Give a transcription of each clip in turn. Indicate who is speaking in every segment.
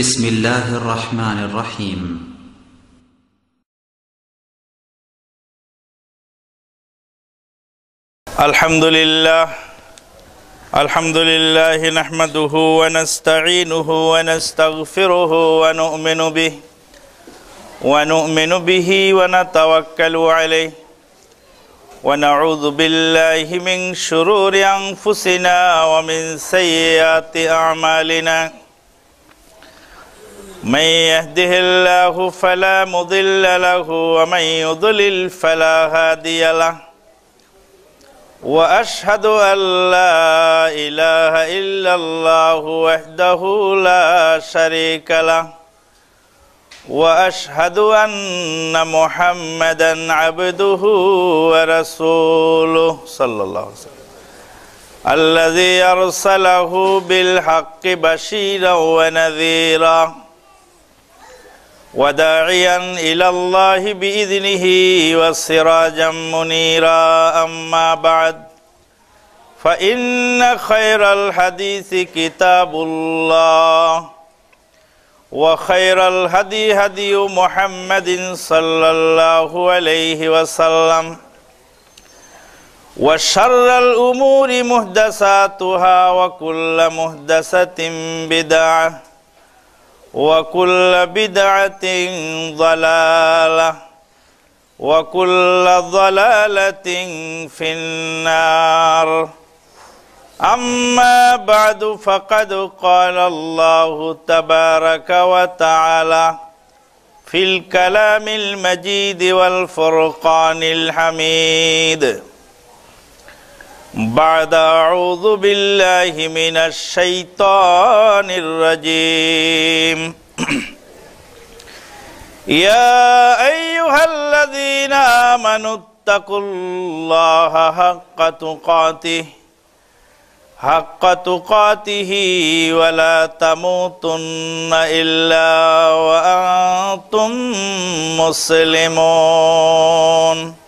Speaker 1: بسم الله الرحمن الرحيم الحمد لله الحمد لله نحمده ونستعينه ونستغفره ونؤمن به ونؤمن به ونتوكل عليه ونعوذ بالله من شرور أنفسنا ومن سيئات أعمالنا من يهده الله فلا مضل له ومن يضلل فلا هادي له واشهد ان لا اله الا الله وحده لا شريك له واشهد ان محمدا عبده ورسوله صلى الله عليه وسلم الذي ارسله بالحق بشيرا ونذيرا وداعيا إلى الله بإذنه وسراجا منيرا أما بعد فإن خير الحديث كتاب الله وخير الهدي هدي محمد صلى الله عليه وسلم وشر الأمور مهدساتها وكل مهدسة بدعة وكل بدعة ضلالة وكل ضلالة في النار أما بعد فقد قال الله تبارك وتعالى في الكلام المجيد والفرقان الحميد بعد أعوذ بالله من الشيطان الرجيم يا أيها الذين آمنوا اتقوا الله حق تقاته حق تقاته ولا تموتن إلا وأنتم مسلمون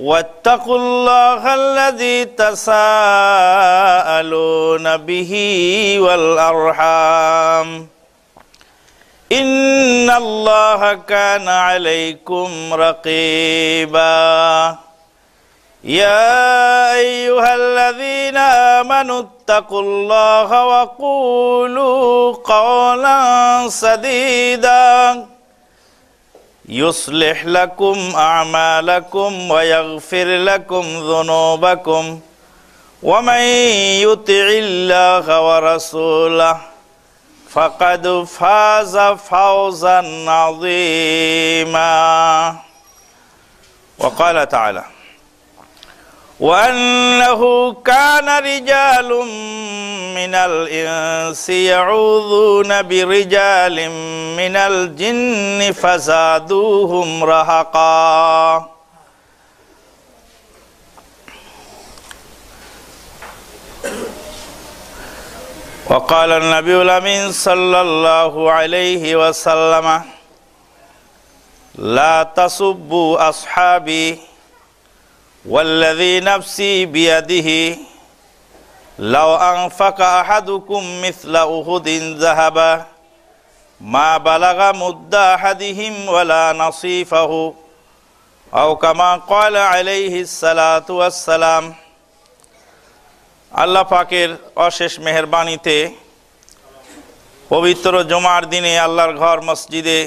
Speaker 1: واتقوا الله الذي تساءلون به والأرحام إن الله كان عليكم رقيبا يا أيها الذين آمنوا اتقوا الله وقولوا قولا سديداً يصلح لكم أعمالكم ويغفر لكم ذنوبكم ومن يطع الله ورسوله فقد فاز فوزا عظيما وقال تعالى وأنه كان رجال من الإنس يعوذون برجال من الجن فزادوهم رهقا وقال النبي الأمين صلى الله عليه وسلم لا تسبوا أصحابي والذي نفسي بيده لو أنفق أحدكم مثل أهد ذهبا ما بلغ مد أحدهم ولا نصيفه أو كما قال عليه الصلاة والسلام فاكر পাকের مهرباني تي পবিত্র জমার দিনে আল্লাহর ঘর মসজিদে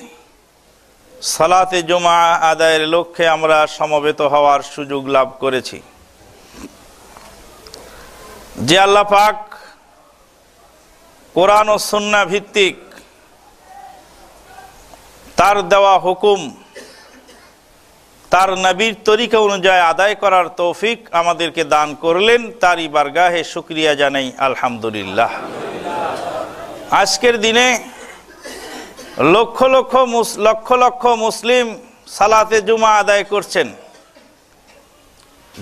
Speaker 1: সালাতে জমা আদায়ের লক্ষ্যে আমরা সমবেত হওয়ার সুযোগ লাভ করেছি যে আল্লাহ পাক কোরআন ও সন্না ভিত্তিক তার দেওয়া হুকুম তার নবীর তরিকা অনুযায়ী আদায় করার তৌফিক আমাদেরকে দান করলেন তারই বারগাহে শুক্রিয়া জানাই আলহামদুলিল্লাহ আজকের দিনে লক্ষ লক্ষ লক্ষ লক্ষ মুসলিম সালাতে জুমা আদায় করছেন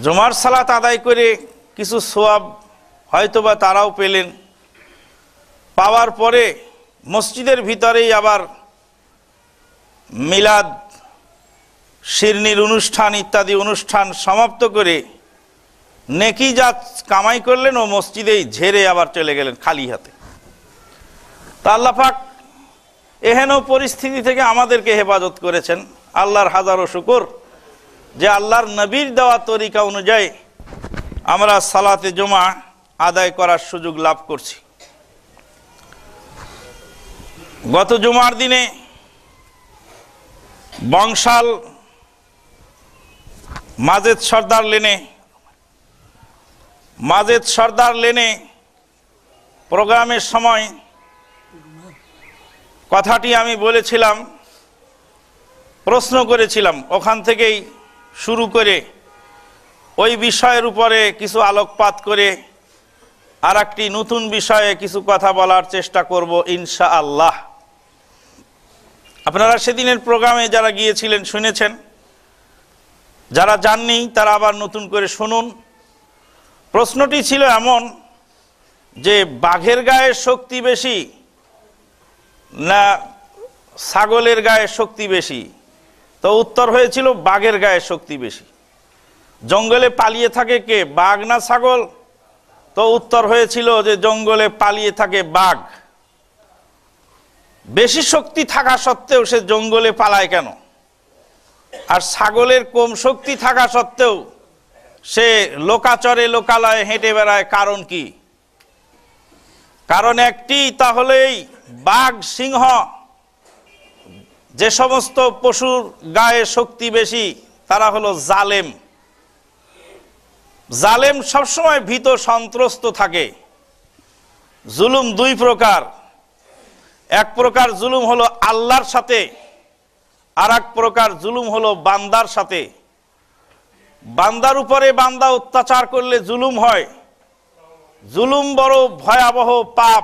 Speaker 1: জুমার সালাত আদায় করে কিছু সোয়াব হয়তোবা তারাও পেলেন পাওয়ার পরে মসজিদের ভিতরেই আবার মিলাদ শিরনির অনুষ্ঠান ইত্যাদি অনুষ্ঠান সমাপ্ত করে নেকি যা কামাই করলেন ও মসজিদেই ঝেড়ে আবার চলে গেলেন খালি হাতে তা আল্লাফাক এহেন পরিস্থিতি থেকে আমাদেরকে হেফাজত করেছেন আল্লাহর হাজারো শুকুর যে আল্লাহর নবীর দেওয়া তরিকা অনুযায়ী আমরা সালাতে জমা আদায় করার সুযোগ লাভ করছি গত জুমার দিনে বংশাল মাজেদ সর্দার লেনে মাজেদ সর্দার লেনে প্রোগ্রামের সময় কথাটি আমি বলেছিলাম প্রশ্ন করেছিলাম ওখান থেকেই শুরু করে ওই বিষয়ের উপরে কিছু আলোকপাত করে আর একটি নতুন বিষয়ে কিছু কথা বলার চেষ্টা করব ইনশা আল্লাহ আপনারা সেদিনের প্রোগ্রামে যারা গিয়েছিলেন শুনেছেন যারা জাননি তারা আবার নতুন করে শুনুন প্রশ্নটি ছিল এমন যে বাঘের গায়ের শক্তি বেশি না ছাগলের গায়ে শক্তি বেশি তো উত্তর হয়েছিল বাঘের গায়ে শক্তি বেশি জঙ্গলে পালিয়ে থাকে কে বাঘ না ছাগল তো উত্তর হয়েছিল যে জঙ্গলে পালিয়ে থাকে বাঘ বেশি শক্তি থাকা সত্ত্বেও সে জঙ্গলে পালায় কেন আর ছাগলের কম শক্তি থাকা সত্ত্বেও সে লোকাচরে লোকালয়ে হেঁটে বেড়ায় কারণ কি কারণ একটি তাহলেই বাঘ সিংহ যে সমস্ত পশুর গায়ে শক্তি বেশি তারা হলো জালেম জালেম সবসময় ভীত সন্ত্রস্ত থাকে জুলুম দুই প্রকার এক প্রকার জুলুম হলো আল্লাহর সাথে আর এক প্রকার জুলুম হলো বান্দার সাথে বান্দার উপরে বান্দা অত্যাচার করলে জুলুম হয় জুলুম বড় ভয়াবহ পাপ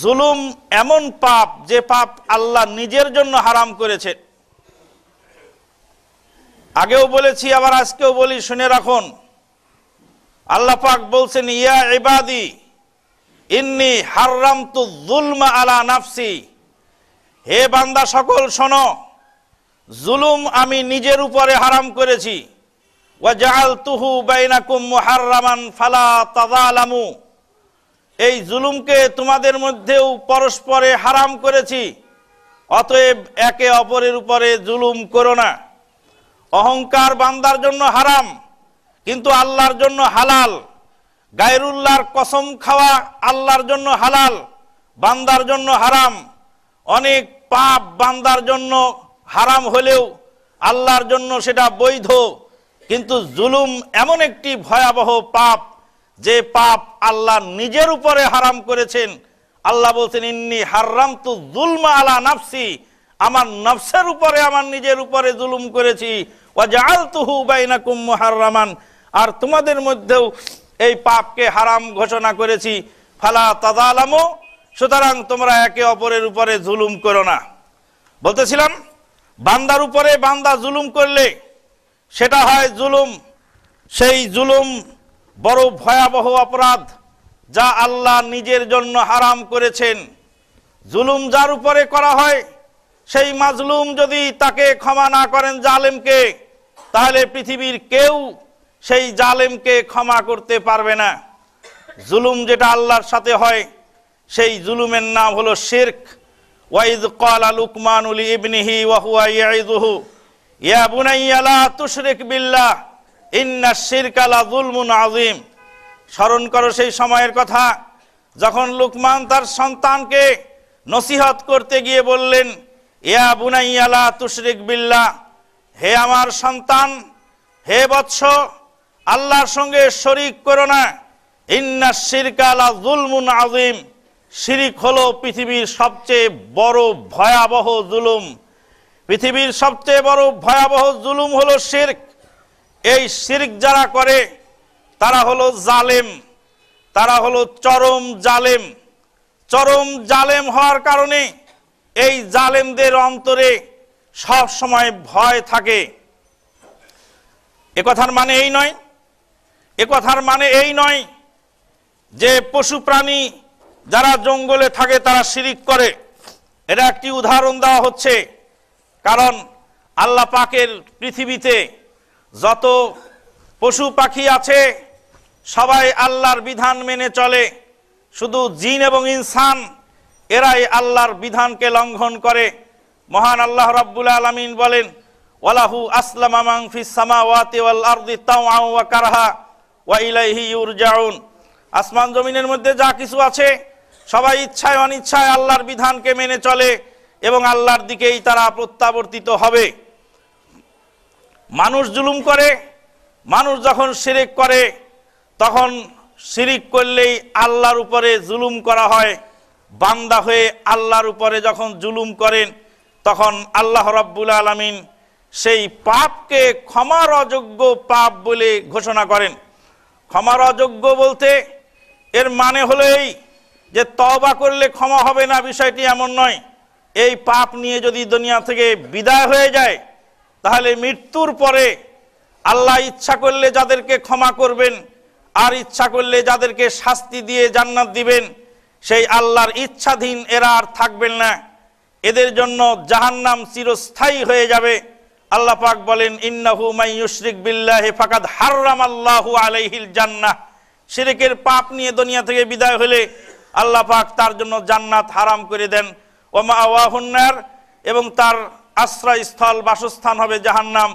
Speaker 1: জুলুম এমন পাপ যে পাপ আল্লাহ নিজের জন্য হারাম করেছে আগেও বলেছি আবার আজকেও বলি শুনে রাখুন আল্লাহ পাক বলছেন ইয়া এবাদি ইন্নি হাররাম তু জুলমা আলা নাফসি হে বান্দা সকল শোনো জুলুম আমি নিজের উপরে হারাম করেছি ওয়া জাল তুহু বাইনাকুম মুহাররামান ফালা তাযালামু এই জুলুমকে তোমাদের মধ্যেও পরস্পরে হারাম করেছি অতএব একে অপরের উপরে জুলুম করো না অহংকার বান্দার জন্য হারাম কিন্তু আল্লাহর জন্য হালাল গায়রুল্লাহর কসম খাওয়া আল্লাহর জন্য হালাল বান্দার জন্য হারাম অনেক পাপ বান্দার জন্য হারাম হলেও আল্লাহর জন্য সেটা বৈধ কিন্তু জুলুম এমন একটি ভয়াবহ পাপ যে পাপ আল্লাহ নিজের উপরে হারাম করেছেন আল্লাহ বলছেন ইন্নি হারাম তু জুলমা আলা নাফসি আমার নফসের উপরে আমার নিজের উপরে জুলুম করেছি আর তোমাদের মধ্যেও এই পাপকে হারাম ঘোষণা করেছি ফালা তাদালামো সুতরাং তোমরা একে অপরের উপরে জুলুম করো না বলতেছিলাম বান্দার উপরে বান্দা জুলুম করলে সেটা হয় জুলুম সেই জুলুম বড় ভয়াবহ অপরাধ যা আল্লাহ নিজের জন্য হারাম করেছেন জুলুম যার উপরে করা হয় সেই মাজলুম যদি তাকে ক্ষমা না করেন জালেমকে তাহলে পৃথিবীর কেউ সেই জালেমকে ক্ষমা করতে পারবে না জুলুম যেটা আল্লাহর সাথে হয় সেই জুলুমের নাম হলো শেরক ওয়াইদ কলা লুকমান উলি ইবনিহি ওয়াহুয়া ইয়াইদুহু ইয়া বুনাইয়ালা তুশরিক বিল্লাহ ইন্না শিরকালা জুলমুন আজিম স্মরণ করো সেই সময়ের কথা যখন লুকমান তার সন্তানকে নসিহত করতে গিয়ে বললেন ইয়া বুনাইয়ালা তুশরিক বিল্লা হে আমার সন্তান হে বৎস আল্লাহর সঙ্গে শরিক করো না ইন্না শিরকালা জুলমুন আজিম শিরিক হলো পৃথিবীর সবচেয়ে বড় ভয়াবহ জুলুম পৃথিবীর সবচেয়ে বড় ভয়াবহ জুলুম হলো শির্ক এই শিরিক যারা করে তারা হলো জালেম তারা হলো চরম জালেম চরম জালেম হওয়ার কারণে এই জালেমদের অন্তরে সব সময় ভয় থাকে কথার মানে এই নয় কথার মানে এই নয় যে পশু প্রাণী যারা জঙ্গলে থাকে তারা শিরিক করে এটা একটি উদাহরণ দেওয়া হচ্ছে কারণ আল্লাহ পাকের পৃথিবীতে যত পশু পাখি আছে সবাই আল্লাহর বিধান মেনে চলে শুধু জিন এবং ইনসান এরাই আল্লাহর বিধানকে লঙ্ঘন করে মহান আল্লাহ রাব্বুল আলমিন বলেন ওয়ালাহু আসলামাং ফিস সামাওয়াতি ওয়াল আরদি তাওআ ওয়া কারহা ওয়া ইলাইহি ইউরজাউন আসমান জমিনের মধ্যে যা কিছু আছে সবাই ইচ্ছায় অনিচ্ছায় আল্লাহর বিধানকে মেনে চলে এবং আল্লাহর দিকেই তারা প্রত্যাবর্তিত হবে মানুষ জুলুম করে মানুষ যখন সিরিক করে তখন শিরিক করলেই আল্লাহর উপরে জুলুম করা হয় বান্দা হয়ে আল্লাহর উপরে যখন জুলুম করেন তখন আল্লাহ রব্বুল আলমিন সেই পাপকে ক্ষমার অযোগ্য পাপ বলে ঘোষণা করেন ক্ষমার অযোগ্য বলতে এর মানে হলো এই যে তবা করলে ক্ষমা হবে না বিষয়টি এমন নয় এই পাপ নিয়ে যদি দুনিয়া থেকে বিদায় হয়ে যায় তাহলে মৃত্যুর পরে আল্লাহ ইচ্ছা করলে যাদেরকে ক্ষমা করবেন আর ইচ্ছা করলে যাদেরকে শাস্তি দিয়ে জান্নাত দিবেন সেই আল্লাহর ইচ্ছাধীন এরা আর থাকবেন না এদের জন্য জাহান্নাম চিরস্থায়ী হয়ে যাবে আল্লাহ পাক বলেন ইন্নাহু মাইয়ুশরিক বিল্লাহে ফাকাদ হাররাম আল্লাহু আলাইহিল জান্নাহ শিরিকের পাপ নিয়ে দুনিয়া থেকে বিদায় হলে আল্লাহ পাক তার জন্য জান্নাত হারাম করে দেন ওমা আওয়াহুন্নার এবং তার আশ্রয়স্থল বাসস্থান হবে জাহান্নাম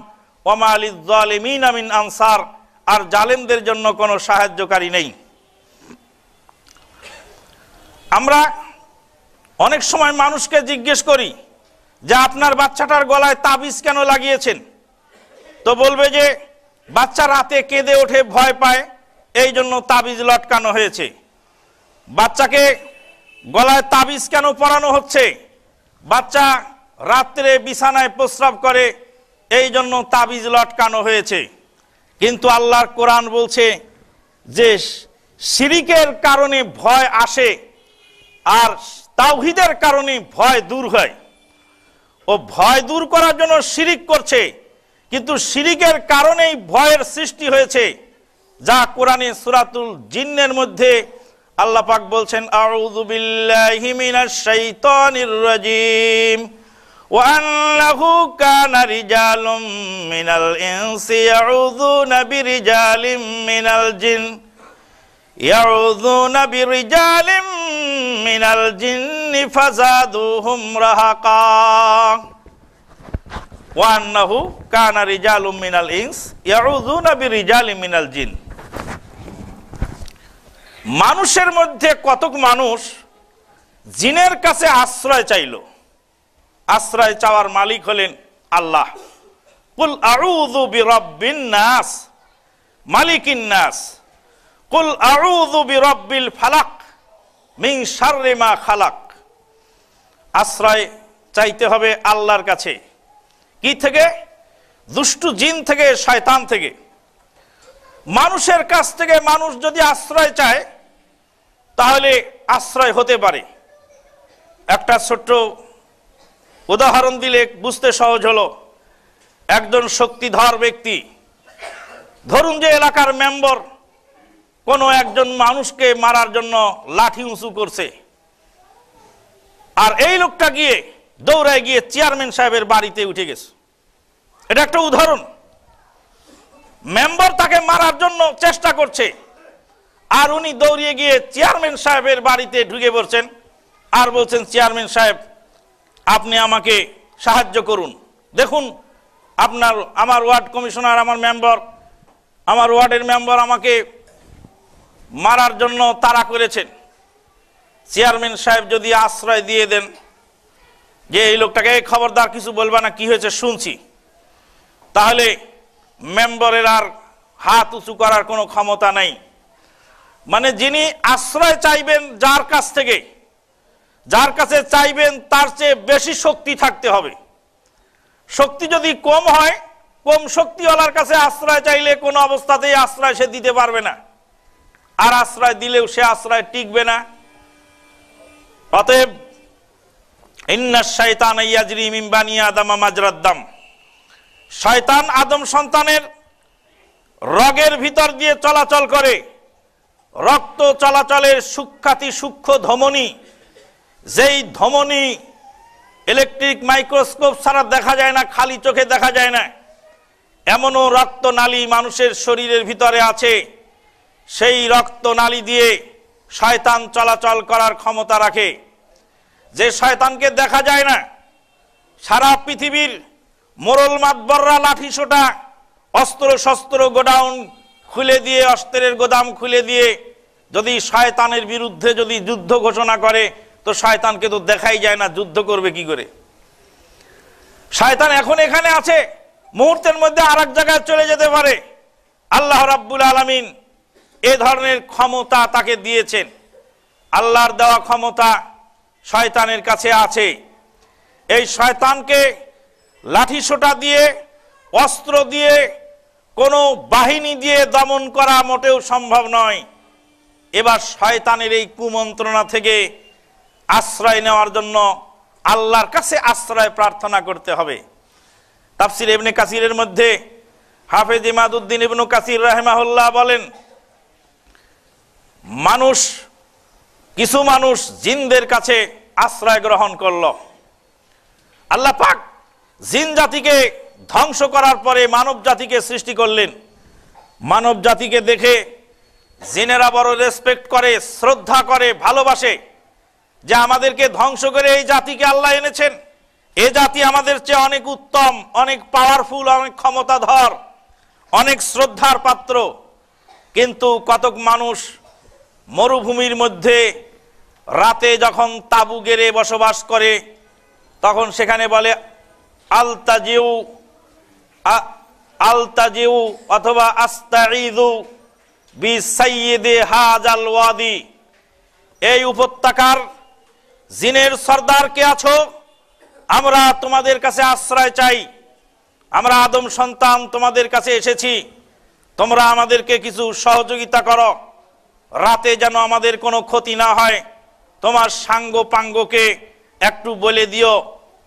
Speaker 1: ওমা আলী জালিমিন আমিন আনসার আর জালেমদের জন্য কোনো সাহায্যকারী নেই আমরা অনেক সময় মানুষকে জিজ্ঞেস করি যে আপনার বাচ্চাটার গলায় তাবিজ কেন লাগিয়েছেন তো বলবে যে বাচ্চা রাতে কেঁদে ওঠে ভয় পায় এই জন্য তাবিজ লটকানো হয়েছে বাচ্চাকে গলায় তাবিজ কেন পরানো হচ্ছে বাচ্চা রাত্রে বিছানায় প্রস্রাব করে এই জন্য তাবিজ লটকানো হয়েছে কিন্তু আল্লাহর কোরআন বলছে যে শিরিকের কারণে ভয় আসে আর তাওহিদের কারণে ভয় দূর হয় ও ভয় দূর করার জন্য শিরিক করছে কিন্তু শিরিকের কারণেই ভয়ের সৃষ্টি হয়েছে যা কোরআনে সুরাতুল জিন্নের মধ্যে আল্লাপাক বলছেন আউযু বিল্লাহি মিনাশ শাইতানির রাজীম وأنه كان رجال من الإنس يعوذون برجال من الجن يعوذون برجال من الجن فزادوهم رهقا وأنه كان رجال من الإنس يعوذون برجال من الجن মানুষের মধ্যে কতক মানুষ জিনের কাছে আশ্রয় চাইলো আশ্রয় চাওয়ার মালিক হলেন আল্লাহ কুল আউযু বিরব্বিন নাস মালিকিন নাস কুল আউযু বিরব্বিল ফালাক মিন শাররি মা খালাক আশ্রয় চাইতে হবে আল্লাহর কাছে কি থেকে দুষ্টু জিন থেকে শয়তান থেকে মানুষের কাছ থেকে মানুষ যদি আশ্রয় চায় তাহলে আশ্রয় হতে পারে একটা ছোট্ট উদাহরণ দিলে বুঝতে সহজ হলো একজন শক্তিধর ব্যক্তি ধরুন যে এলাকার মেম্বর কোনো একজন মানুষকে মারার জন্য লাঠি উঁচু করছে আর এই লোকটা গিয়ে দৌড়ায় গিয়ে চেয়ারম্যান সাহেবের বাড়িতে উঠে গেছে এটা একটা উদাহরণ মেম্বার তাকে মারার জন্য চেষ্টা করছে আর উনি দৌড়িয়ে গিয়ে চেয়ারম্যান সাহেবের বাড়িতে ঢুকে পড়ছেন আর বলছেন চেয়ারম্যান সাহেব আপনি আমাকে সাহায্য করুন দেখুন আপনার আমার ওয়ার্ড কমিশনার আমার মেম্বার আমার ওয়ার্ডের মেম্বার আমাকে মারার জন্য তারা করেছেন চেয়ারম্যান সাহেব যদি আশ্রয় দিয়ে দেন যে এই লোকটাকে খবরদার কিছু বলবে না কি হয়েছে শুনছি তাহলে মেম্বারের আর হাত উঁচু করার কোনো ক্ষমতা নাই মানে যিনি আশ্রয় চাইবেন যার কাছ থেকে যার কাছে চাইবেন তার চেয়ে বেশি শক্তি থাকতে হবে শক্তি যদি কম হয় কম শক্তিওয়ালার কাছে আশ্রয় চাইলে কোনো অবস্থাতেই আশ্রয় সে দিতে পারবে না আর আশ্রয় দিলেও সে আশ্রয় টিকবে না অতএব আদামা শয়তান আদম সন্তানের রগের ভিতর দিয়ে চলাচল করে রক্ত চলাচলের সুখ্যাতি সূক্ষ্ম ধমনী যেই ধমনী ইলেকট্রিক মাইক্রোস্কোপ ছাড়া দেখা যায় না খালি চোখে দেখা যায় না এমনও নালী মানুষের শরীরের ভিতরে আছে সেই নালী দিয়ে শয়তান চলাচল করার ক্ষমতা রাখে যে শয়তানকে দেখা যায় না সারা পৃথিবীর মোরল মাতবররা লাঠি সোটা অস্ত্র শস্ত্র গোডাউন খুলে দিয়ে অস্ত্রের গোদাম খুলে দিয়ে যদি শয়তানের বিরুদ্ধে যদি যুদ্ধ ঘোষণা করে তো শয়তানকে তো দেখাই যায় না যুদ্ধ করবে কি করে শয়তান এখন এখানে আছে মুহূর্তের মধ্যে আর জায়গায় চলে যেতে পারে আল্লাহ রাব্বুল আলমিন এ ধরনের ক্ষমতা তাকে দিয়েছেন আল্লাহর দেওয়া ক্ষমতা শয়তানের কাছে আছে এই শয়তানকে লাঠি সোটা দিয়ে অস্ত্র দিয়ে কোনো বাহিনী দিয়ে দমন করা মোটেও সম্ভব নয় এবার শয়তানের এই কুমন্ত্রণা থেকে আশ্রয় নেওয়ার জন্য আল্লাহর কাছে আশ্রয় প্রার্থনা করতে হবে তাফসির ইবনে কাসিরের মধ্যে হাফেজ ইমাদুদ্দিন ইবনু কাসির রাহেমাহুল্লাহ বলেন মানুষ কিছু মানুষ জিনদের কাছে আশ্রয় গ্রহণ করল আল্লাহ পাক জিন জাতিকে ধ্বংস করার পরে মানব জাতিকে সৃষ্টি করলেন মানব জাতিকে দেখে জিনেরা বড় রেসপেক্ট করে শ্রদ্ধা করে ভালোবাসে যে আমাদেরকে ধ্বংস করে এই জাতিকে আল্লাহ এনেছেন এ জাতি আমাদের চেয়ে অনেক উত্তম অনেক পাওয়ারফুল অনেক ক্ষমতাধর অনেক শ্রদ্ধার পাত্র কিন্তু কতক মানুষ মরুভূমির মধ্যে রাতে যখন তাবু গেড়ে বসবাস করে তখন সেখানে বলে আলতাজিউ আলতাজিউ অথবা আস্তাঈদু বি সাইয়েদে হাজাল ওয়াদি এই উপত্যকার জিনের সর্দার কে আছো আমরা তোমাদের কাছে আশ্রয় চাই আমরা আদম সন্তান তোমাদের কাছে এসেছি তোমরা আমাদেরকে কিছু সহযোগিতা করো রাতে যেন আমাদের কোনো ক্ষতি না হয় তোমার সাঙ্গ পাঙ্গকে একটু বলে দিও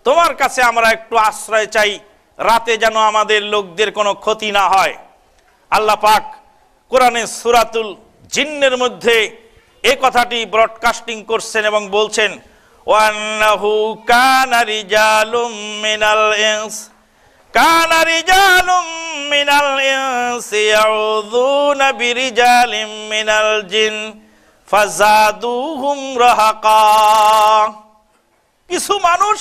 Speaker 1: তোমার কাছে আমরা একটু আশ্রয় চাই রাতে যেন আমাদের লোকদের কোনো ক্ষতি না হয় আল্লাহ পাক কোরআনে সুরাতুল জিন্নের মধ্যে এ কথাটি ব্রডকাস্টিং করছেন এবং বলছেন وأنه كان رجال من الإنس كان رجال من الإنس يعوذون برجال من الجن فزادوهم رهقا কিছু মানুষ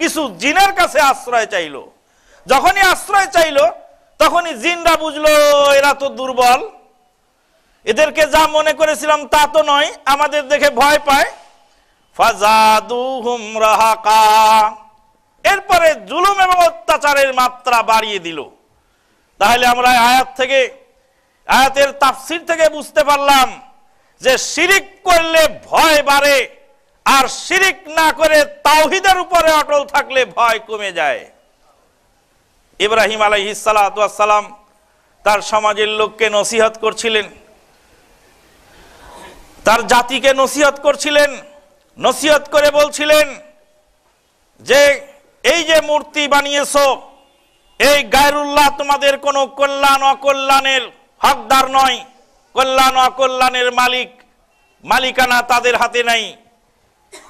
Speaker 1: কিছু জিনের কাছে আশ্রয় চাইল যখনই আশ্রয় চাইল তখনই জিনরা বুঝলো এরা তো দুর্বল এদেরকে যা মনে করেছিলাম তা তো নয় আমাদের দেখে ভয় পায় ফাজাদুহুম রাহাকা এরপরে জুলুম এবং অত্যাচারের মাত্রা বাড়িয়ে দিল তাহলে আমরা আয়াত থেকে আয়াতের তাফসির থেকে বুঝতে পারলাম যে শিরিক করলে ভয় বাড়ে আর শিরিক না করে তাওহিদের উপরে অটল থাকলে ভয় কমে যায় ইব্রাহিম সালাম তার সমাজের লোককে নসিহত করছিলেন তার জাতিকে নসিহত করছিলেন নসিহত করে বলছিলেন যে এই যে মূর্তি বানিয়েছ এই গায়রুল্লাহ তোমাদের কোনো কল্যাণ অকল্যাণের হকদার নয় কল্যাণ অকল্যাণের মালিক মালিকানা তাদের হাতে নাই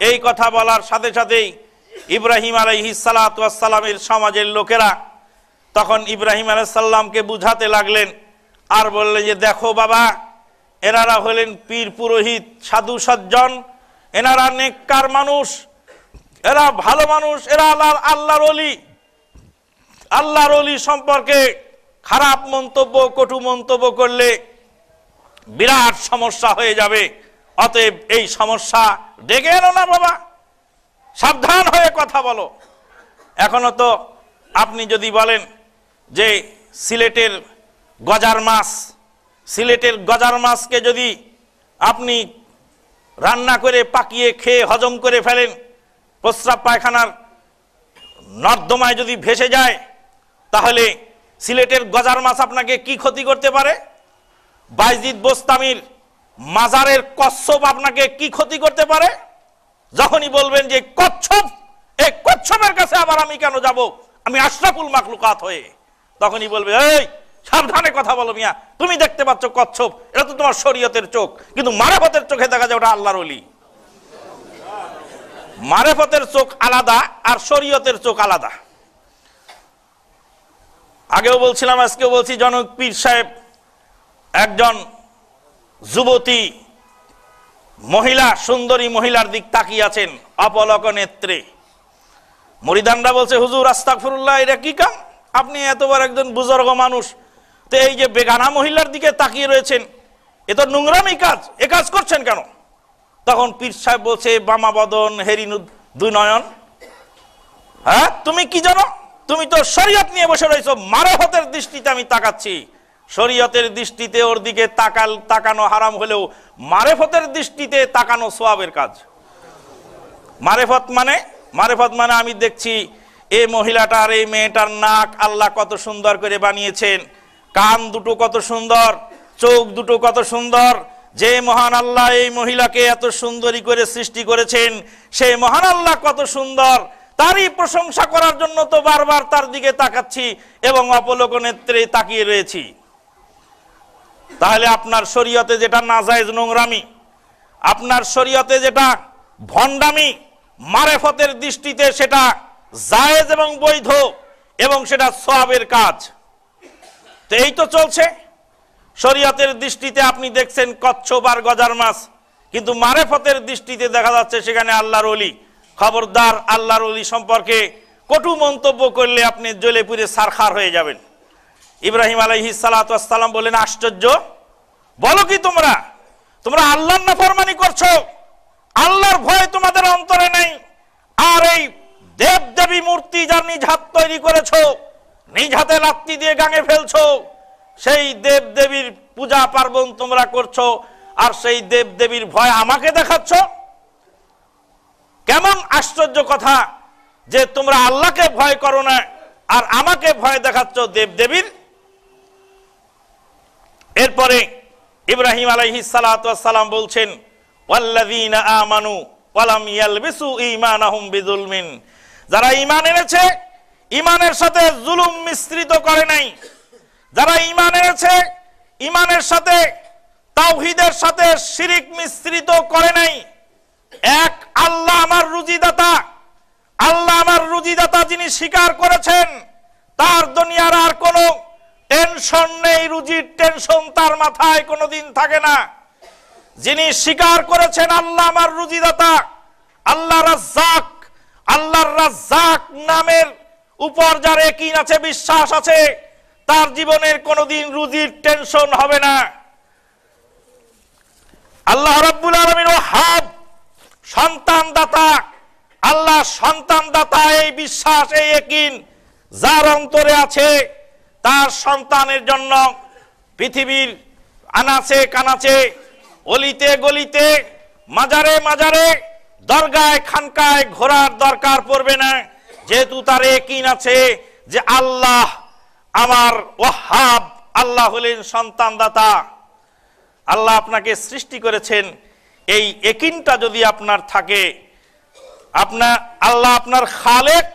Speaker 1: এই কথা বলার সাথে সাথেই ইব্রাহিম আলহি সালাতামের সমাজের লোকেরা তখন ইব্রাহিম আলাইসাল্লামকে বুঝাতে লাগলেন আর বললেন যে দেখো বাবা এনারা হলেন পীর পুরোহিত সাধু সজ্জন এনারা নেককার মানুষ এরা ভালো মানুষ এরা আল্লাহ আল্লাহর অলি আল্লাহর অলি সম্পর্কে খারাপ মন্তব্য কটু মন্তব্য করলে বিরাট সমস্যা হয়ে যাবে অতএব এই সমস্যা ডেকে এলো না বাবা সাবধান হয়ে কথা বলো এখনো তো আপনি যদি বলেন যে সিলেটের গজার মাছ সিলেটের গজার মাছকে যদি আপনি রান্না করে পাকিয়ে খেয়ে হজম করে ফেলেন প্রস্রাব পায়খানার নর্দমায় যদি ভেসে যায় তাহলে সিলেটের গজার মাছ আপনাকে কি ক্ষতি করতে পারে বাইজিৎ বোস্তামির মাজারের কচ্ছপ আপনাকে কি ক্ষতি করতে পারে যখনই বলবেন যে কচ্ছপ এই কচ্ছপের কাছে আবার আমি কেন যাব আমি আশরাফুল মাকলুকাত হয়ে তখনই বলবে এই সাবধানে কথা বলো মিয়া তুমি দেখতে পাচ্ছ কচ্ছপ এটা তো তোমার শরীয়তের চোখ কিন্তু মারেফতের চোখে দেখা যায় ওটা আল্লাহর অলি মারেফতের চোখ আলাদা আর শরীয়তের চোখ আলাদা আগেও বলছিলাম আজকেও বলছি জনক পীর সাহেব একজন যুবতী মহিলা সুন্দরী মহিলার দিক তাকিয়ে আছেন অপলক নেত্রে মরিদানরা বলছে হুজুর আস্তাকফুরুল্লাহ এরা কি কাম আপনি এতবার একজন বুজর্গ মানুষ তো এই যে বেগানা মহিলার দিকে তাকিয়ে রয়েছেন এ তো নোংরামি কাজ এ কাজ করছেন কেন তখন পীর সাহেব বলছে বামাবদন হেরিন দুই নয়ন হ্যাঁ তুমি কি জানো তুমি তো শরীয়ত নিয়ে বসে রয়েছো মারহতের দৃষ্টিতে আমি তাকাচ্ছি শরীয়তের দৃষ্টিতে ওর দিকে তাকাল তাকানো হারাম হলেও মারেফতের দৃষ্টিতে তাকানো সোয়াবের কাজ মারেফত মানে মারেফত মানে আমি দেখছি এ মহিলাটার এই মেয়েটার নাক আল্লাহ কত সুন্দর করে বানিয়েছেন কান দুটো কত সুন্দর চোখ দুটো কত সুন্দর যে মহান আল্লাহ এই মহিলাকে এত সুন্দরী করে সৃষ্টি করেছেন সেই মহান আল্লাহ কত সুন্দর তারই প্রশংসা করার জন্য তো বারবার তার দিকে তাকাচ্ছি এবং অপলোক নেত্রে তাকিয়ে রয়েছি তাহলে আপনার শরীয়তে যেটা নাজায়জ নোংরামি আপনার শরীয়তে যেটা ভণ্ডামি মারেফতের দৃষ্টিতে সেটা জায়েজ এবং বৈধ এবং সেটা সবের কাজ তো এই তো চলছে শরীয়তের দৃষ্টিতে আপনি দেখছেন কচ্ছবার গজার মাছ কিন্তু মারেফতের দৃষ্টিতে দেখা যাচ্ছে সেখানে আল্লাহর অলি খবরদার আল্লাহর অলি সম্পর্কে কটু মন্তব্য করলে আপনি জলেপুরে সারখার হয়ে যাবেন ইব্রাহিম আলহি সালাতাম বলেন আশ্চর্য বলো কি তোমরা তোমরা আল্লাহর নাফরমানি করছো আল্লাহর ভয় তোমাদের অন্তরে নেই আর এই দেব দেবী মূর্তি যার নিজ হাত তৈরি করেছো নিজ হাতে লাত্তি দিয়ে গাঙে ফেলছো সেই দেব দেবীর পূজা পার্বণ তোমরা করছো আর সেই দেব দেবীর ভয় আমাকে দেখাচ্ছ কেমন আশ্চর্য কথা যে তোমরা আল্লাহকে ভয় করো না আর আমাকে ভয় দেখাচ্ছ দেব দেবীর এরপরে ইব্রাহিম আলহি সালাম বলছেন আমানু ওয়ালাম ইয়ালবিসু ইমান আহম যারা ইমান এনেছে ইমানের সাথে জুলুম মিশ্রিত করে নাই যারা ইমান এনেছে ইমানের সাথে তাওহিদের সাথে শিরিক মিশ্রিত করে নাই এক আল্লাহ আমার রুজিদাতা আল্লাহ আমার রুজিদাতা যিনি স্বীকার করেছেন তার দুনিয়ার আর কোনো টেনশন নেই রুজির টেনশন তার মাথায় কোনোদিন থাকে না যিনি স্বীকার করেছেন আল্লাহ আমার রুজিদাতা আল্লাহ রাজ্জাক আল্লাহ রাজ্জাক নামের উপর যার একিন আছে বিশ্বাস আছে তার জীবনের কোনোদিন রুজির টেনশন হবে না আল্লাহ রব্বুল আলমিন হাব সন্তান দাতা আল্লাহ সন্তান দাতা এই বিশ্বাস এই একিন যার অন্তরে আছে তার সন্তানের জন্য পৃথিবীর আনাচে কানাচে অলিতে গলিতে মাজারে মাজারে দরগায় খানকায় ঘোরার দরকার পড়বে না যেহেতু তার একিন আছে যে আল্লাহ আমার ওহাব আল্লাহ হলেন সন্তানদাতা আল্লাহ আপনাকে সৃষ্টি করেছেন এই একিনটা যদি আপনার থাকে আপনার আল্লাহ আপনার খালেক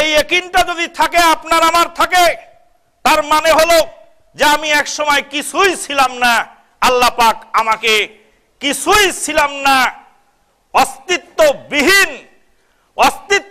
Speaker 1: এই একিনটা যদি থাকে আপনার আমার থাকে তার মানে হলো যে আমি এক সময় কিছুই ছিলাম না আল্লাহ পাক আমাকে কিছুই ছিলাম না অস্তিত্ববিহীন অস্তিত্ব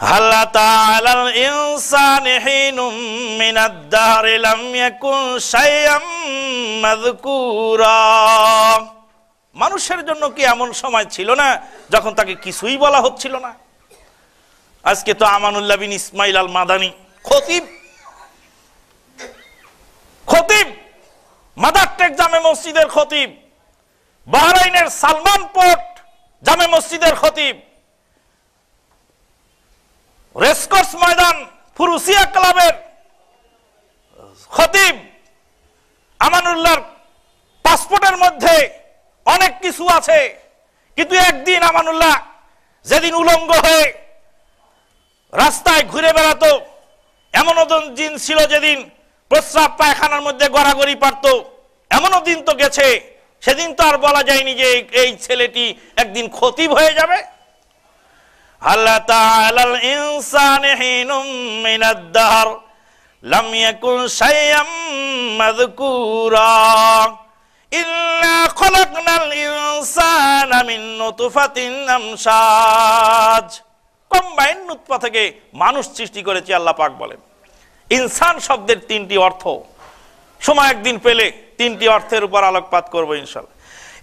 Speaker 1: هل أتى الإنسان حين من الدهر لم يكن شيئا مذكورا মানুষের জন্য কি এমন সময় ছিল না যখন তাকে কিছুই বলা হচ্ছিল না আজকে তো আমানুল্লাহ বিন ইসমাইল আল মাদানি খতিব খতিব মাদার টেক জামে মসজিদের খতিব বাহরাইনের সালমান পোর্ট জামে মসজিদের খতিব রেসকোর্স ময়দান ফুরুসিয়া ক্লাবের খতিব আমানুল্লাহর পাসপোর্টের মধ্যে অনেক কিছু আছে কিন্তু একদিন আমানুল্লাহ যেদিন উলঙ্গ হয়ে রাস্তায় ঘুরে বেড়াতো এমনও দিন ছিল যেদিন প্রস্রাব পায়খানার মধ্যে গড়াগড়ি পারত এমনও দিন তো গেছে সেদিন তো আর বলা যায়নি যে এই ছেলেটি একদিন খতিব হয়ে যাবে هل أتى على الإنسان حين من الدهر لم يكن شيئا مذكورا إنا خلقنا الإنسان من نطفة أمشاج কম্বাইন নুৎপা থেকে মানুষ সৃষ্টি করেছে আল্লাহ পাক বলেন ইনসান শব্দের তিনটি অর্থ সময় একদিন পেলে তিনটি অর্থের উপর আলোকপাত করবো ইনশাল্লাহ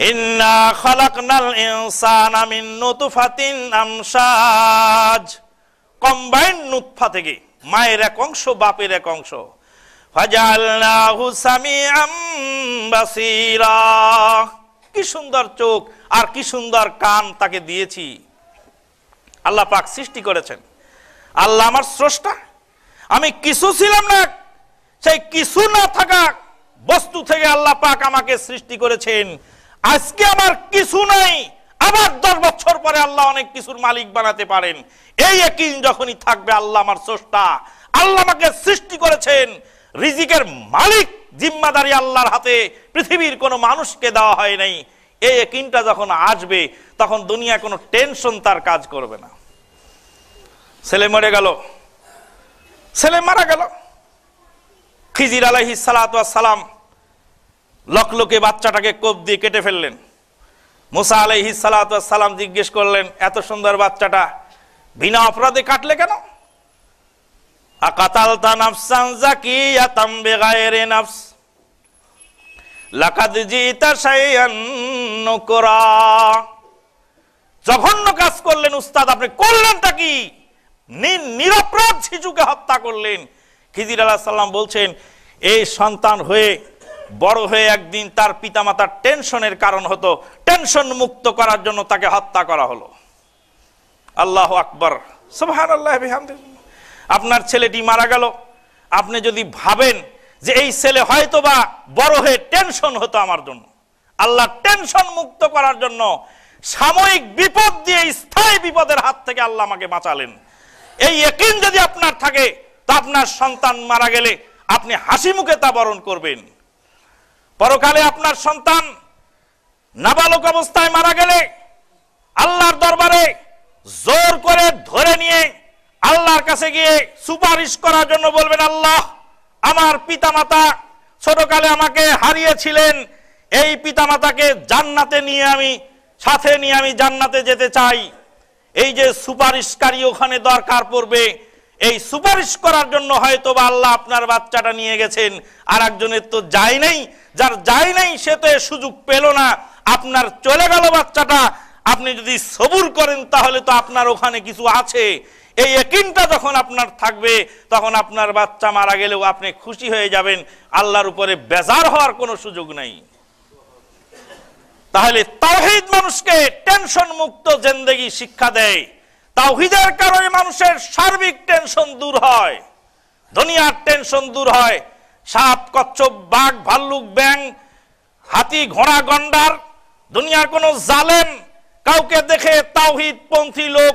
Speaker 1: ইন্না খলাকনাল ইনসানা মিন নুতফাতিন আমসাজ কম্বাইন নুতফা থেকে মায়ের এক অংশ বাপের এক অংশ ফাজালনাহু সামিআম বাসীরা কি সুন্দর চোখ আর কি সুন্দর কান তাকে দিয়েছি আল্লাহ পাক সৃষ্টি করেছেন আল্লাহ আমার স্রষ্টা আমি কিছু ছিলাম না সেই কিছু না থাকা বস্তু থেকে আল্লাহ পাক আমাকে সৃষ্টি করেছেন আজকে আমার কিছু নাই আবার দশ বছর পরে আল্লাহ অনেক কিছুর মালিক বানাতে পারেন এই একই যখনই থাকবে আল্লাহ আমার স্রষ্টা আল্লাহ আমাকে সৃষ্টি করেছেন রিজিকের মালিক জিম্মাদারি আল্লাহর হাতে পৃথিবীর কোনো মানুষকে দেওয়া হয় নাই এই একিনটা যখন আসবে তখন দুনিয়া কোনো টেনশন তার কাজ করবে না ছেলে মরে গেল ছেলে মারা গেল খিজির আলহিস সালাম লকলকে বাচ্চাটাকে কোপ দিয়ে কেটে ফেললেন মুসা আলহি সালাম জিজ্ঞেস করলেন এত সুন্দর বাচ্চাটা বিনা অপরাধে কাটলে কেন আকাতালতা নাফসান জাকিয়াতাম বেগায়রে নাফস লাকাদ জিতা শাইয়ান নুকরা জঘন্য কাজ করলেন উস্তাদ আপনি করলেনটা কি নিরপরাধ শিশুকে হত্যা করলেন খিজির আলাহ সাল্লাম বলছেন এই সন্তান হয়ে বড় হয়ে একদিন তার পিতামাতার টেনশনের কারণ হতো টেনশন মুক্ত করার জন্য তাকে হত্যা করা হলো আল্লাহ আকবর আল্লাহ আপনার ছেলেটি মারা গেল আপনি যদি ভাবেন যে এই ছেলে হয়তো বা বড় হয়ে টেনশন হতো আমার জন্য আল্লাহ টেনশন মুক্ত করার জন্য সাময়িক বিপদ দিয়ে স্থায়ী বিপদের হাত থেকে আল্লাহ আমাকে বাঁচালেন এই একই যদি আপনার থাকে তা আপনার সন্তান মারা গেলে আপনি হাসি মুখে তা বরণ করবেন পরকালে আপনার সন্তান নাবালক অবস্থায় মারা গেলে আল্লাহর দরবারে জোর করে ধরে নিয়ে আল্লাহর কাছে গিয়ে সুপারিশ করার জন্য বলবেন আল্লাহ আমার পিতামাতা ছোটকালে আমাকে হারিয়েছিলেন এই পিতামাতাকে জান্নাতে নিয়ে আমি সাথে নিয়ে আমি জান্নাতে যেতে চাই এই যে সুপারিশকারী ওখানে দরকার পড়বে এই সুপারিশ করার জন্য হয়তো বা আল্লাহ আপনার বাচ্চাটা নিয়ে গেছেন আর একজনের তো যায় নাই যার যায় নাই সে তো সুযোগ পেল না আপনার চলে গেল বাচ্চাটা আপনি যদি সবুর করেন তাহলে তো আপনার ওখানে কিছু আছে এই একিনটা যখন আপনার থাকবে তখন আপনার বাচ্চা মারা গেলেও আপনি খুশি হয়ে যাবেন আল্লাহর উপরে বেজার হওয়ার কোনো সুযোগ নাই তাহলে তাহিদ মানুষকে টেনশন মুক্ত জেন্দেগি শিক্ষা দেয় তাওহিদের কারণে মানুষের সার্বিক টেনশন দূর হয় দুনিয়ার টেনশন দূর হয় সাপ কচ্ছপ বাঘ ভাল্লুক ব্যাং হাতি ঘোড়া গন্ডার দুনিয়ার কোনো জালেম কাউকে দেখে তাওহিদ পন্থী লোক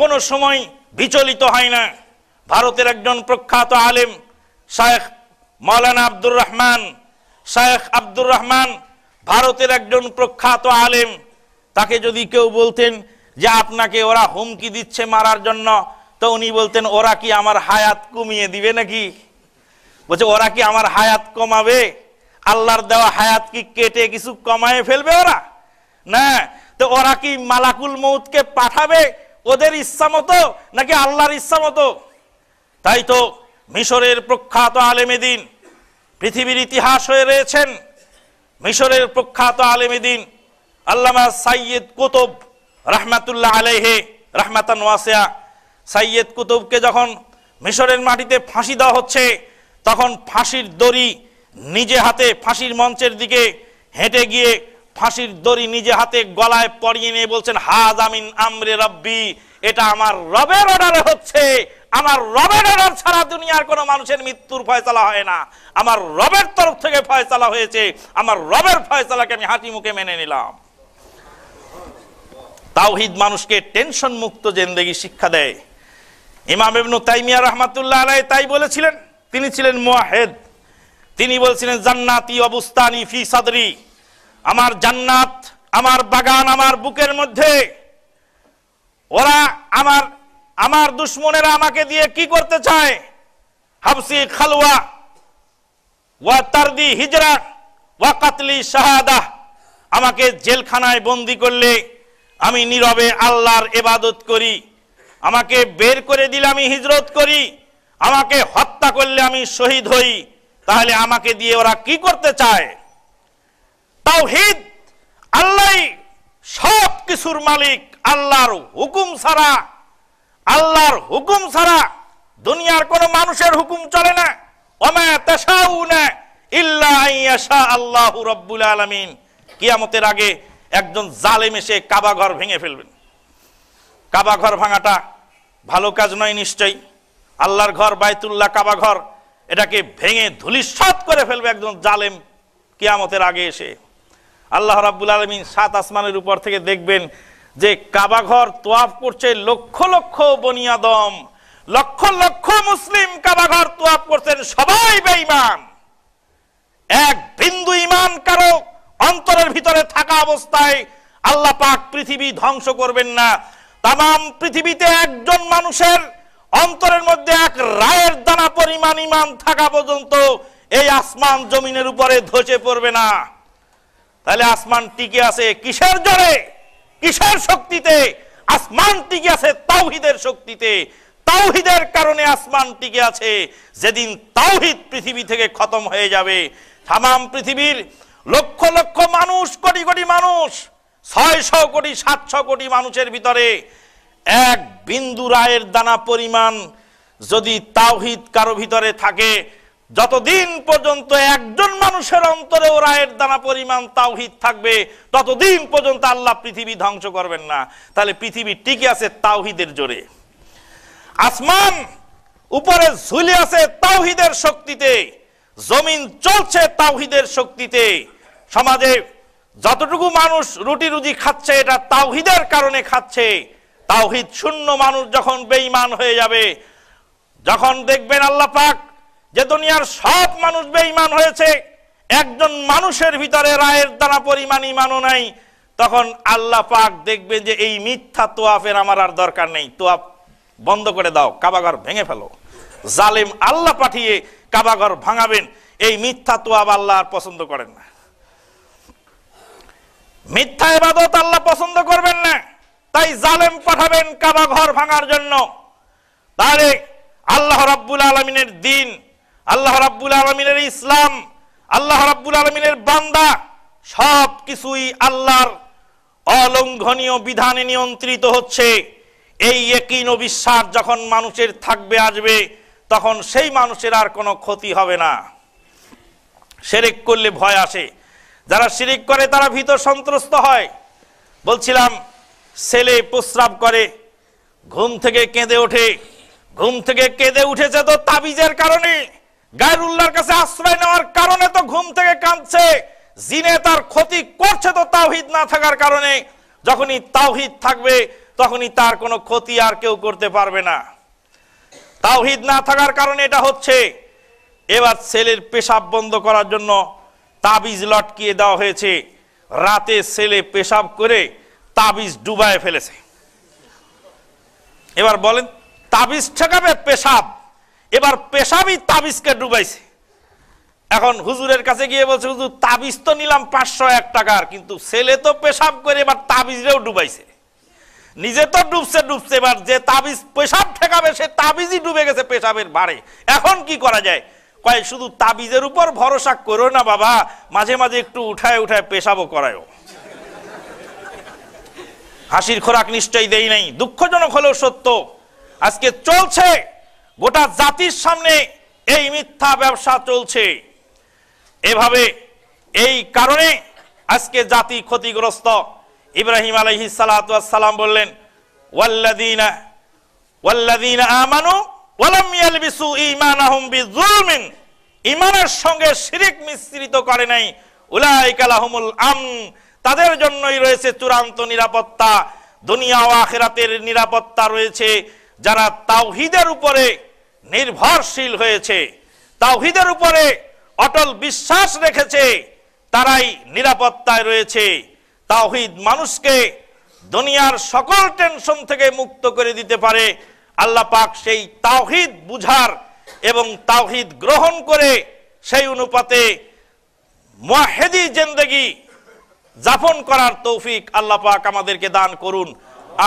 Speaker 1: কোনো সময় বিচলিত হয় না ভারতের একজন প্রখ্যাত আলেম শায়েখ মৌলানা আব্দুর রহমান শায়েখ আব্দুর রহমান ভারতের একজন প্রখ্যাত আলেম তাকে যদি কেউ বলতেন যে আপনাকে ওরা হুমকি দিচ্ছে মারার জন্য তো উনি বলতেন ওরা কি আমার হায়াত কমিয়ে দিবে নাকি বলছে ওরা কি আমার হায়াত কমাবে আল্লাহর দেওয়া হায়াত কি কেটে কিছু কমায় ফেলবে ওরা না তো ওরা কি মালাকুল মৌতকে পাঠাবে ওদের ইচ্ছা মতো নাকি আল্লাহর ইচ্ছা মতো তাই তো মিশরের প্রখ্যাত আলেমেদিন পৃথিবীর ইতিহাস হয়ে রয়েছেন মিশরের প্রখ্যাত আলেমেদিন আল্লামা সাইয়েদ কোতব রাহমাতুল্লাহ আলাইহে রাহমাতান ওয়াসিয়া সাইয়েদ কুতুবকে যখন মিশরের মাটিতে ফাঁসি দেওয়া হচ্ছে তখন ফাঁসির দড়ি নিজে হাতে ফাঁসির মঞ্চের দিকে হেঁটে গিয়ে ফাঁসির দড়ি নিজে হাতে গলায় পরিয়ে নিয়ে বলছেন হাজ আমিন আমরে রব্বি এটা আমার রবের অর্ডারে হচ্ছে আমার রবের অর্ডার ছাড়া দুনিয়ার কোনো মানুষের মৃত্যুর ফয়সালা হয় না আমার রবের তরফ থেকে ফয়সালা হয়েছে আমার রবের ফয়সালাকে আমি হাঁটি মুখে মেনে নিলাম তাওহিদ মানুষকে টেনশন মুক্ত জেন্দেগি শিক্ষা দেয় ইমাম ইবনু তাইমিয়া রহমাতুল্লাহ আলাই তাই বলেছিলেন তিনি ছিলেন মোয়াহেদ তিনি বলছিলেন জান্নাতি অবস্থানি ফি সাদরি আমার জান্নাত আমার বাগান আমার বুকের মধ্যে ওরা আমার আমার দুশ্মনেরা আমাকে দিয়ে কি করতে চায় হাবসি খালুয়া ওয়া তারদি হিজরা ওয়া কাতলি শাহাদা আমাকে জেলখানায় বন্দি করলে আমি নীরবে আল্লাহর এবাদত করি আমাকে বের করে দিলে আমি হিজরত করি আমাকে হত্যা করলে আমি শহীদ হই তাহলে আমাকে দিয়ে ওরা কি করতে চায় তাও হিদ আল্লাহ সব কিছুর মালিক আল্লাহর হুকুম ছাড়া আল্লাহর হুকুম ছাড়া দুনিয়ার কোন মানুষের হুকুম চলে না ইল্লা আল্লাহু রব্বুল আলমিন কিয়ামতের আগে একজন জালেম এসে কাবাঘর ভেঙে ফেলবেন কাবাঘর ভাঙাটা ভালো কাজ নয় নিশ্চয়ই আল্লাহর ঘর বায়তুল্লাহ কাবাঘর এটাকে ভেঙে ধুলিস করে ফেলবে একজন জালেম কিয়ামতের আগে এসে আল্লাহ রাব্বুল আলমী সাত আসমানের উপর থেকে দেখবেন যে কাবাঘর তোয়াফ করছে লক্ষ লক্ষ বনিয়াদম লক্ষ লক্ষ মুসলিম কাবাঘর তোয়াফ করছেন সবাই বেঈমান এক বিন্দু ইমান কারক অন্তরের ভিতরে থাকা অবস্থায় আল্লাহ পাক পৃথিবী ধ্বংস করবেন না তাম পৃথিবীতে একজন মানুষের অন্তরের মধ্যে এক রায়ের দানা পরিমাণ ইমান থাকা পর্যন্ত এই আসমান জমিনের উপরে ধসে পড়বে না তাহলে আসমান টিকে আছে কিসের জোরে কিসের শক্তিতে আসমান টিকে আছে তাওহিদের শক্তিতে তাওহিদের কারণে আসমান টিকে আছে যেদিন তাওহিদ পৃথিবী থেকে খতম হয়ে যাবে তাম পৃথিবীর লক্ষ লক্ষ মানুষ কোটি কোটি মানুষ ছয়শ কোটি সাতশো কোটি মানুষের ভিতরে এক বিন্দু রায়ের দানা পরিমাণ যদি তাওহিদ কারো ভিতরে থাকে যতদিন পর্যন্ত একজন মানুষের অন্তরে ও রায়ের দানা পরিমাণ তাওহিদ থাকবে ততদিন পর্যন্ত আল্লাহ পৃথিবী ধ্বংস করবেন না তাহলে পৃথিবী টিকে আছে তাওহিদের জোরে আসমান উপরে ঝুলে আছে তাওহিদের শক্তিতে জমিন চলছে তাওহিদের শক্তিতে সমাজে যতটুকু মানুষ রুটি রুজি খাচ্ছে এটা তাওহিদের কারণে খাচ্ছে তাওহিদ শূন্য মানুষ যখন বেঈমান হয়ে যাবে যখন দেখবেন আল্লাহ পাক যে দুনিয়ার সব মানুষ বেঈমান হয়েছে একজন মানুষের ভিতরে রায়ের দ্বারা পরিমাণ ইমানও নাই তখন আল্লাহ পাক দেখবেন যে এই মিথ্যা তোয়াফের আমার আর দরকার নেই তোয়াফ বন্ধ করে দাও কাবাঘর ভেঙে ফেলো জালেম আল্লাহ পাঠিয়ে কাবাঘর ভাঙাবেন এই মিথ্যা তোয়াব আল্লাহ আর পছন্দ করেন না মিথ্যা এবাদত আল্লাহ পছন্দ করবেন না তাই জালেম পাঠাবেন কাবা ঘর ভাঙার জন্য তাহলে আল্লাহ রাব্বুল আলমিনের দিন আল্লাহ রাব্বুল আলমিনের ইসলাম আল্লাহ রাব্বুল আলমিনের বান্দা সব কিছুই আল্লাহর অলঙ্ঘনীয় বিধানে নিয়ন্ত্রিত হচ্ছে এই একই নবিশ্বাস যখন মানুষের থাকবে আসবে তখন সেই মানুষের আর কোনো ক্ষতি হবে না সেরেক করলে ভয় আসে যারা শিরিক করে তারা ভীত সন্ত্রস্ত হয় বলছিলাম ছেলে প্রস্রাব করে ঘুম থেকে কেঁদে ওঠে ঘুম থেকে কেঁদে উঠেছে তো তাবিজের কারণে গায়রুল্লাহর কাছে আশ্রয় নেওয়ার কারণে তো ঘুম থেকে কাঁদছে জিনে তার ক্ষতি করছে তো তাওহিদ না থাকার কারণে যখনই তাওহিদ থাকবে তখনই তার কোনো ক্ষতি আর কেউ করতে পারবে না তাওহিদ না থাকার কারণে এটা হচ্ছে এবার ছেলের পেশাব বন্ধ করার জন্য তাবিজ লটকিয়ে দেওয়া হয়েছে রাতে ছেলে পেশাব করে তাবিজ ডুবায় ফেলেছে এবার বলেন তাবিজ ঠেকাবে পেশাব এবার পেশাবই তাবিজকে ডুবাইছে এখন হুজুরের কাছে গিয়ে বলছে হুজুর তাবিজ তো নিলাম পাঁচশো এক টাকার কিন্তু ছেলে তো পেশাব করে এবার তাবিজরেও ডুবাইছে নিজে তো ডুবছে ডুবছে এবার যে তাবিজ পেশাব ঠেকাবে সে তাবিজই ডুবে গেছে পেশাবের বাড়ে এখন কি করা যায় কয় শুধু তাবিজের উপর ভরসা করো না বাবা মাঝে মাঝে একটু উঠায় উঠায় পেশাবো করায়ও হাসির খোরাক নিশ্চয়ই দেই নাই দুঃখজনক হলেও সত্য আজকে চলছে গোটা জাতির সামনে এই মিথ্যা ব্যবসা চলছে এভাবে এই কারণে আজকে জাতি ক্ষতিগ্রস্ত ইব্রাহিম আলহি সালাম বললেন ওয়াল্লাদিনা ওয়াল্লাদিনা আমানু ইমানের সঙ্গে শিরিক মিশ্রিত করে নাই উলাইকালাহমুল আম তাদের জন্যই রয়েছে চূড়ান্ত নিরাপত্তা দুনিয়া ও আখেরাতের নিরাপত্তা রয়েছে যারা তাওহিদের উপরে নির্ভরশীল হয়েছে তাওহিদের উপরে অটল বিশ্বাস রেখেছে তারাই নিরাপত্তায় রয়েছে তাওহিদ মানুষকে দুনিয়ার সকল টেনশন থেকে মুক্ত করে দিতে পারে আল্লাহ পাক সেই তাওহিদ বুঝার এবং তাওহিদ গ্রহণ করে সেই অনুপাতে মহেদি জেন্দেগি যাপন করার তৌফিক আল্লাহ পাক আমাদেরকে দান করুন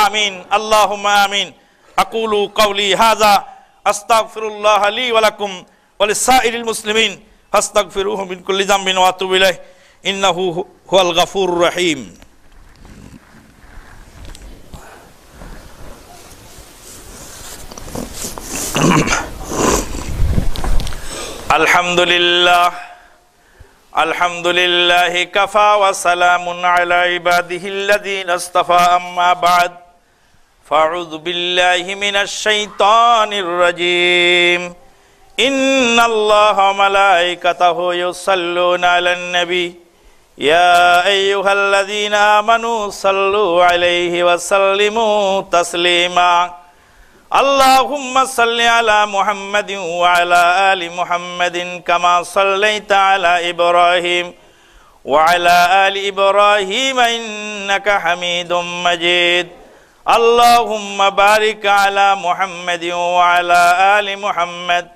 Speaker 1: আমিন আল্লাহ আমিন আকুলু কৌলি হাজা আস্তাগফিরুল্লাহ লি ওয়ালাকুম ওয়ালিসাইরিল মুসলিমিন ফাস্তাগফিরুহু মিন কুল্লি জামবিন ওয়া আতুবু ইলাইহি ইন্নাহু হুয়াল গাফুরুর রহিম الحمد لله الحمد لله كفى وسلام على عباده الذين اصطفى أما بعد فاعوذ بالله من الشيطان الرجيم إن الله ملائكته يصلون على النبي يا أيها الذين آمنوا صلوا عليه وسلموا تسليماً اللهم صل على محمد وعلى آل محمد كما صليت على إبراهيم وعلى آل إبراهيم إنك حميد مجيد اللهم بارك على محمد وعلى آل محمد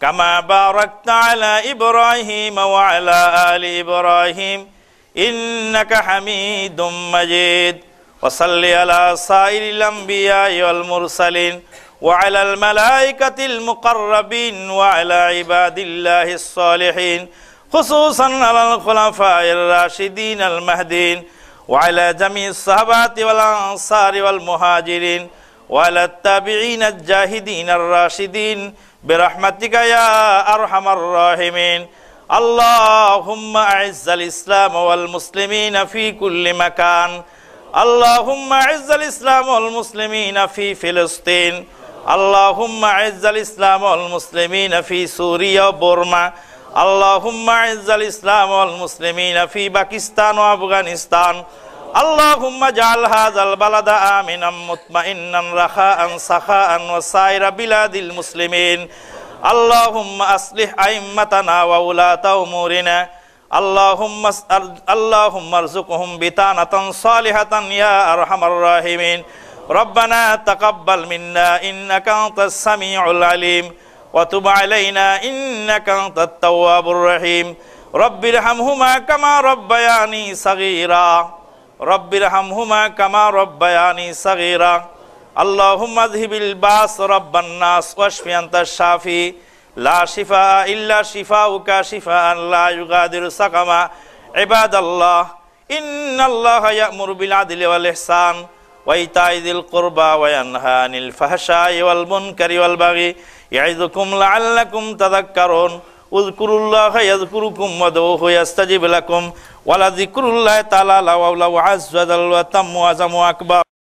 Speaker 1: كما باركت على إبراهيم وعلى آل إبراهيم إنك حميد مجيد وصل على سائر الأنبياء والمرسلين وعلى الملائكة المقربين وعلى عباد الله الصالحين خصوصا على الخلفاء الراشدين المهدين وعلى جميع الصحابة والأنصار والمهاجرين وعلى التابعين الجاهدين الراشدين برحمتك يا أرحم الراحمين اللهم أعز الإسلام والمسلمين في كل مكان اللهم أعز الإسلام والمسلمين في فلسطين اللهم عز الإسلام والمسلمين في سوريا وبرما اللهم عز الإسلام والمسلمين في باكستان وأفغانستان اللهم اجعل هذا البلد آمنا مطمئنا رخاء سخاء وسائر بلاد المسلمين اللهم أصلح أئمتنا وولاة أمورنا اللهم اللهم ارزقهم بتانة صالحة يا أرحم الراحمين ربنا تقبل منا إنك أنت السميع العليم وتب علينا إنك أنت التواب الرحيم رب ارحمهما كما ربياني صغيرا رب ارحمهما كما ربياني صغيرا اللهم اذهب الباس رب الناس واشف أنت الشافي لا شفاء إلا شفاؤك شفاء لا يغادر سقما عباد الله إن الله يأمر بالعدل والإحسان وإيتاء ذي القربى وينهى عن الفحشاء والمنكر والبغي يعظكم لعلكم تذكرون اذكروا الله يذكركم ودعوه يستجب لكم ولذكر الله تعالى لولا وعز وجل وتم وعزم أكبر